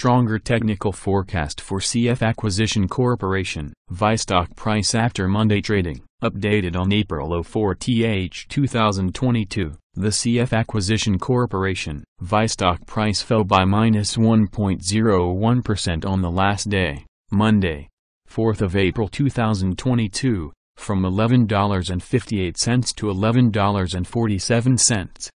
Stronger technical forecast for CF Acquisition Corporation, VI stock price after Monday trading, updated on April 04 th 2022. The CF Acquisition Corporation, VI stock price fell by minus 1.01% on the last day, Monday, 4th of April 2022, from $11.58 to $11.47,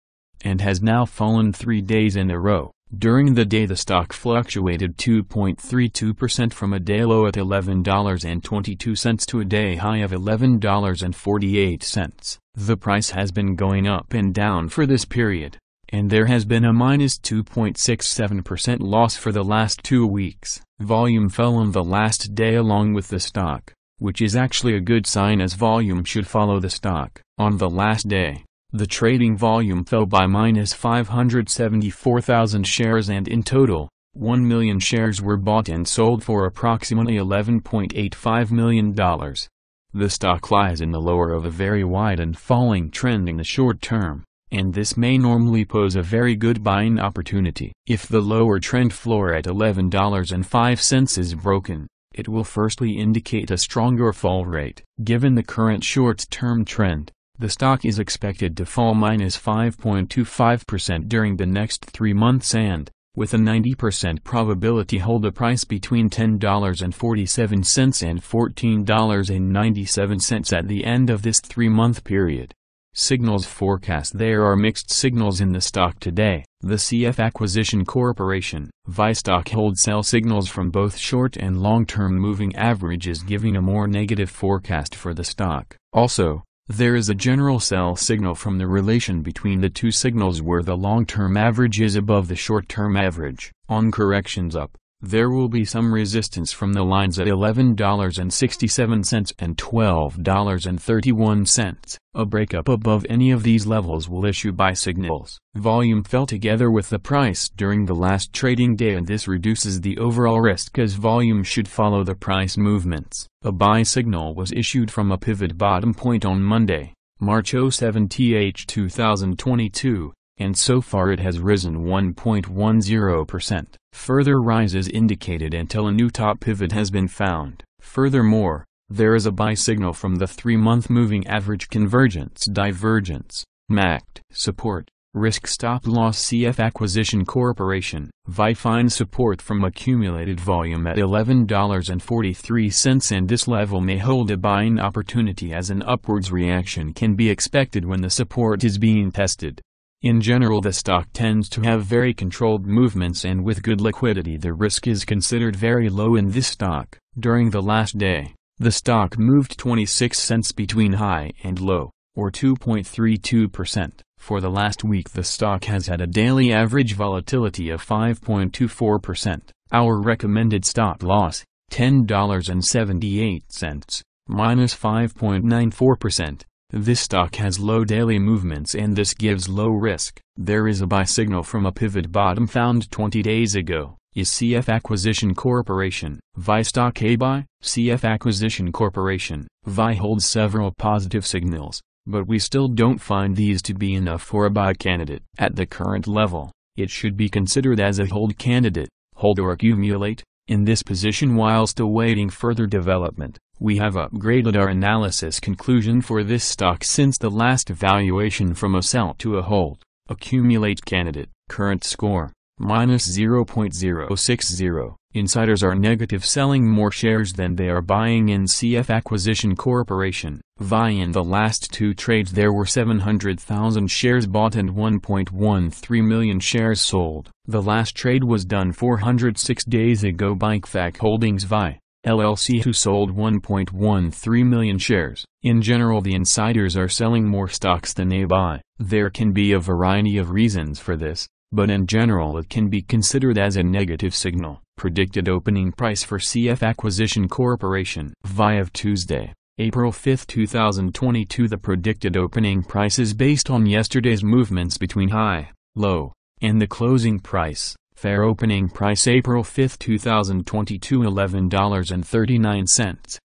and has now fallen three days in a row. During the day the stock fluctuated 2.32% from a day low at $11.22 to a day high of $11.48. The price has been going up and down for this period, and there has been a minus 2.67% loss for the last two weeks. Volume fell on the last day along with the stock, which is actually a good sign as volume should follow the stock. On the last day, the trading volume fell by minus 574,000 shares and in total, 1 million shares were bought and sold for approximately $11.85 million. The stock lies in the lower of a very wide and falling trend in the short term, and this may normally pose a very good buying opportunity. If the lower trend floor at $11.05 is broken, it will firstly indicate a stronger fall rate. Given the current short-term trend, the stock is expected to fall minus 5.25% during the next three months and, with a 90% probability hold a price between $10.47 and $14.97 at the end of this three-month period. Signals forecast There are mixed signals in the stock today. The CF Acquisition Corporation, Vistock holds sell signals from both short and long-term moving averages giving a more negative forecast for the stock. Also, there is a general sell signal from the relation between the two signals where the long-term average is above the short-term average. On corrections up, there will be some resistance from the lines at $11.67 and $12.31. A breakup above any of these levels will issue buy signals. Volume fell together with the price during the last trading day and this reduces the overall risk as volume should follow the price movements. A buy signal was issued from a pivot bottom point on Monday, March 07 th 2022 and so far it has risen 1.10%. Further rise is indicated until a new top pivot has been found. Furthermore, there is a buy signal from the three-month moving average convergence divergence, MACD, support, risk stop loss CF Acquisition Corporation. VI finds support from accumulated volume at $11.43 and this level may hold a buying opportunity as an upwards reaction can be expected when the support is being tested. In general the stock tends to have very controlled movements and with good liquidity the risk is considered very low in this stock. During the last day, the stock moved 26 cents between high and low, or 2.32%. For the last week the stock has had a daily average volatility of 5.24%. Our recommended stop loss, $10.78, minus 5.94%. This stock has low daily movements and this gives low risk. There is a buy signal from a pivot bottom found 20 days ago. Is CF Acquisition Corporation, VI stock A buy? CF Acquisition Corporation, VI holds several positive signals, but we still don't find these to be enough for a buy candidate. At the current level, it should be considered as a hold candidate, hold or accumulate, in this position while still waiting further development. We have upgraded our analysis conclusion for this stock since the last evaluation from a sell to a hold, accumulate candidate, current score, minus 0.060. Insiders are negative selling more shares than they are buying in CF Acquisition Corporation. VI in the last two trades there were 700,000 shares bought and 1.13 million shares sold. The last trade was done 406 days ago by CFAC Holdings VI. LLC who sold 1.13 million shares. In general the insiders are selling more stocks than they buy. There can be a variety of reasons for this, but in general it can be considered as a negative signal. Predicted opening price for CF Acquisition Corporation. via Tuesday, April 5, 2022 The predicted opening price is based on yesterday's movements between high, low, and the closing price. Fair opening price April 5, 2022 $11.39